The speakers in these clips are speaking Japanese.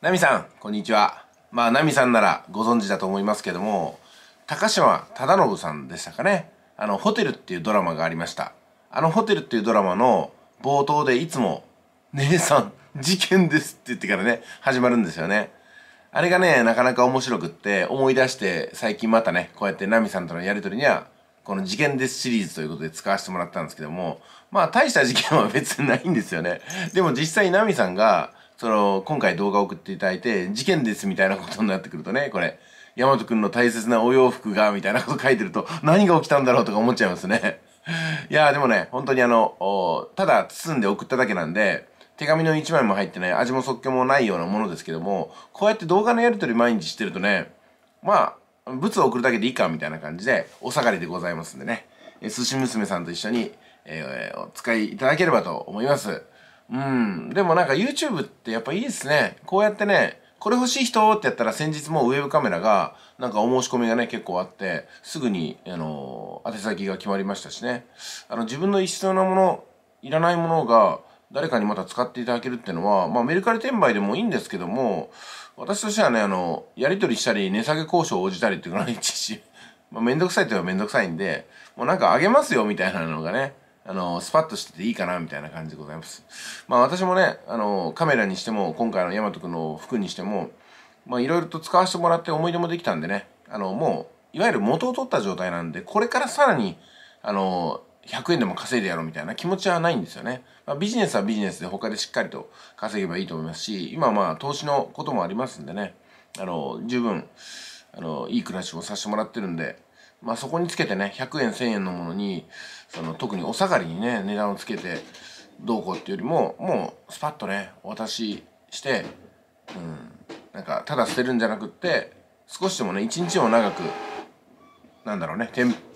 ナミさん、こんにちは。まあ、ナミさんならご存知だと思いますけども、高島忠信さんでしたかね。あの、ホテルっていうドラマがありました。あの、ホテルっていうドラマの冒頭でいつも、姉さん、事件ですって言ってからね、始まるんですよね。あれがね、なかなか面白くって、思い出して、最近またね、こうやってナミさんとのやりとりには、この事件ですシリーズということで使わせてもらったんですけども、まあ大した事件は別にないんですよね。でも実際ナミさんが、その、今回動画を送っていただいて、事件ですみたいなことになってくるとね、これ、ヤマトんの大切なお洋服が、みたいなこと書いてると、何が起きたんだろうとか思っちゃいますね。いやーでもね、本当にあの、ただ包んで送っただけなんで、手紙の1枚も入ってない、味も即興もないようなものですけども、こうやって動画のやり取り毎日してるとね、まあ、物を送るだけでいいかみたいな感じで、お下がりでございますんでね、え寿司娘さんと一緒に、えー、お使いいただければと思います。うん。でもなんか YouTube ってやっぱいいですね。こうやってね、これ欲しい人ってやったら先日もウェブカメラが、なんかお申し込みがね、結構あって、すぐに、あの、宛先が決まりましたしね。あの、自分の必要なもの、いらないものが、誰かにまた使っていただけるっていうのは、まあメルカリ転売でもいいんですけども、私としてはね、あの、やり取りしたり、値下げ交渉を応じたりっていうのはいちし、まあめんどくさいと言えばめんどくさいんで、もうなんかあげますよみたいなのがね、あの、スパッとしてていいかな、みたいな感じでございます。まあ私もね、あの、カメラにしても、今回のヤマト君の服にしても、まあいろいろと使わせてもらって思い出もできたんでね、あの、もう、いわゆる元を取った状態なんで、これからさらに、あの、100円でも稼いでやろうみたいな気持ちはないんですよね。まあ、ビジネスはビジネスで他でしっかりと稼げばいいと思いますし、今はまあ投資のこともありますんでね、あの、十分、あの、いい暮らしをさせてもらってるんで、まあ、そこにつけてね100円1000円のものにその特にお下がりにね値段をつけてどうこうっていうよりももうスパッとねお渡しして、うん、なんかただ捨てるんじゃなくって少しでもね一日も長くなんだろうね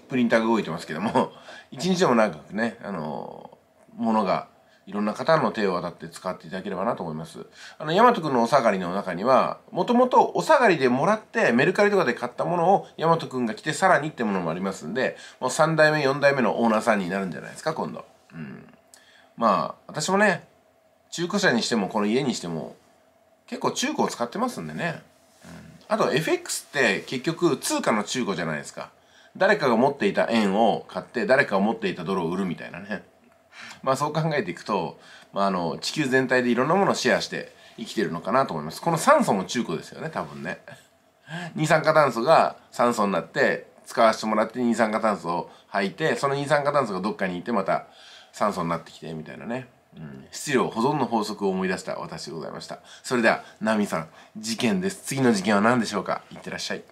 プリンターが動いてますけども一日でも長くねあのものがいろんな方の手を渡って使っていただければなと思います。あの、ヤマト君のお下がりの中には、もともとお下がりでもらって、メルカリとかで買ったものをヤマト君が着てさらにってものもありますんで、もう3代目、4代目のオーナーさんになるんじゃないですか、今度。うん。まあ、私もね、中古車にしても、この家にしても、結構中古を使ってますんでね。うん、あと、FX って結局、通貨の中古じゃないですか。誰かが持っていた円を買って、誰かが持っていたドルを売るみたいなね。まあそう考えていくと、まあ、あの地球全体でいろんなものをシェアして生きてるのかなと思いますこの酸素も中古ですよね多分ね 二酸化炭素が酸素になって使わせてもらって二酸化炭素を吐いてその二酸化炭素がどっかにいてまた酸素になってきてみたいなね、うん、質量保存の法則を思い出した私でございましたそれではナミさん事件です次の事件は何でしょうかいってらっしゃい